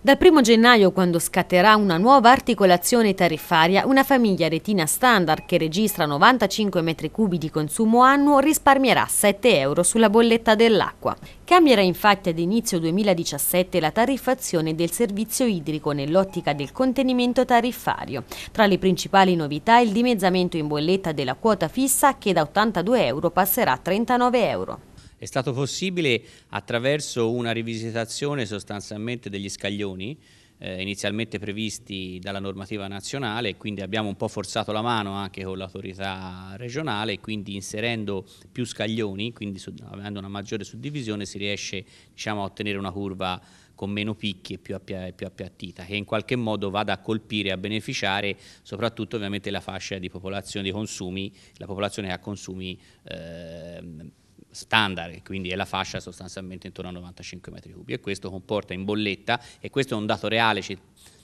Dal 1 gennaio, quando scatterà una nuova articolazione tariffaria, una famiglia retina standard che registra 95 m3 di consumo annuo risparmierà 7 euro sulla bolletta dell'acqua. Cambierà infatti ad inizio 2017 la tariffazione del servizio idrico nell'ottica del contenimento tariffario. Tra le principali novità il dimezzamento in bolletta della quota fissa che da 82 euro passerà a 39 euro. È stato possibile attraverso una rivisitazione sostanzialmente degli scaglioni eh, inizialmente previsti dalla normativa nazionale, quindi abbiamo un po' forzato la mano anche con l'autorità regionale, quindi inserendo più scaglioni, quindi su, avendo una maggiore suddivisione si riesce diciamo, a ottenere una curva con meno picchi e più, appia, più, appiattita, che in qualche modo vada a colpire, a beneficiare soprattutto ovviamente la fascia di popolazione di consumi, la popolazione che ha consumi eh, standard, quindi è la fascia sostanzialmente intorno a 95 metri cubi e questo comporta in bolletta, e questo è un dato reale, ci,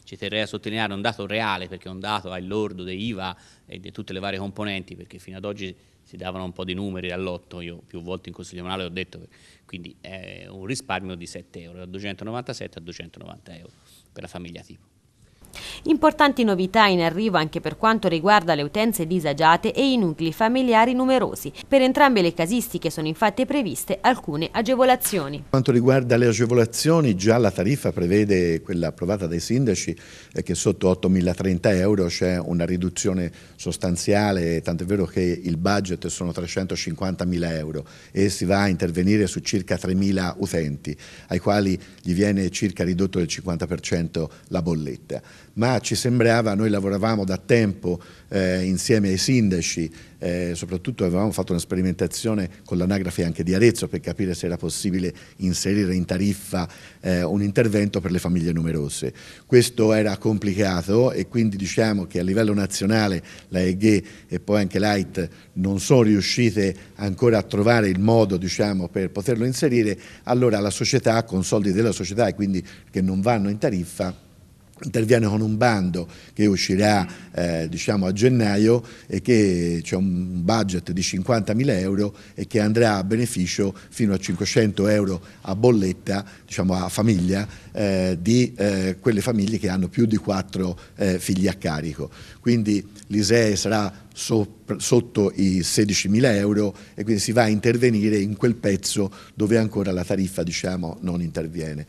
ci terrei a sottolineare un dato reale perché è un dato al lordo dei IVA e di tutte le varie componenti, perché fino ad oggi si davano un po' di numeri all'otto, io più volte in Consiglio Comunale ho detto, quindi è un risparmio di 7 euro, da 297 a 290 euro per la famiglia tipo. Importanti novità in arrivo anche per quanto riguarda le utenze disagiate e i nuclei familiari numerosi. Per entrambe le casistiche sono infatti previste alcune agevolazioni. Per quanto riguarda le agevolazioni, già la tariffa prevede quella approvata dai sindaci eh, che sotto 8.030 euro c'è una riduzione sostanziale, tant'è vero che il budget sono 350.000 euro e si va a intervenire su circa 3.000 utenti, ai quali gli viene circa ridotto del 50% la bolletta. Ma ci sembrava, noi lavoravamo da tempo eh, insieme ai sindaci, eh, soprattutto avevamo fatto una sperimentazione con l'anagrafe anche di Arezzo per capire se era possibile inserire in tariffa eh, un intervento per le famiglie numerose. Questo era complicato e quindi diciamo che a livello nazionale la EG e poi anche l'AIT non sono riuscite ancora a trovare il modo diciamo, per poterlo inserire, allora la società con soldi della società e quindi che non vanno in tariffa interviene con un bando che uscirà eh, diciamo a gennaio e che c'è un budget di 50.000 euro e che andrà a beneficio fino a 500 euro a bolletta, diciamo a famiglia, eh, di eh, quelle famiglie che hanno più di 4 eh, figli a carico. Quindi l'ISEE sarà sotto i 16.000 euro e quindi si va a intervenire in quel pezzo dove ancora la tariffa diciamo, non interviene.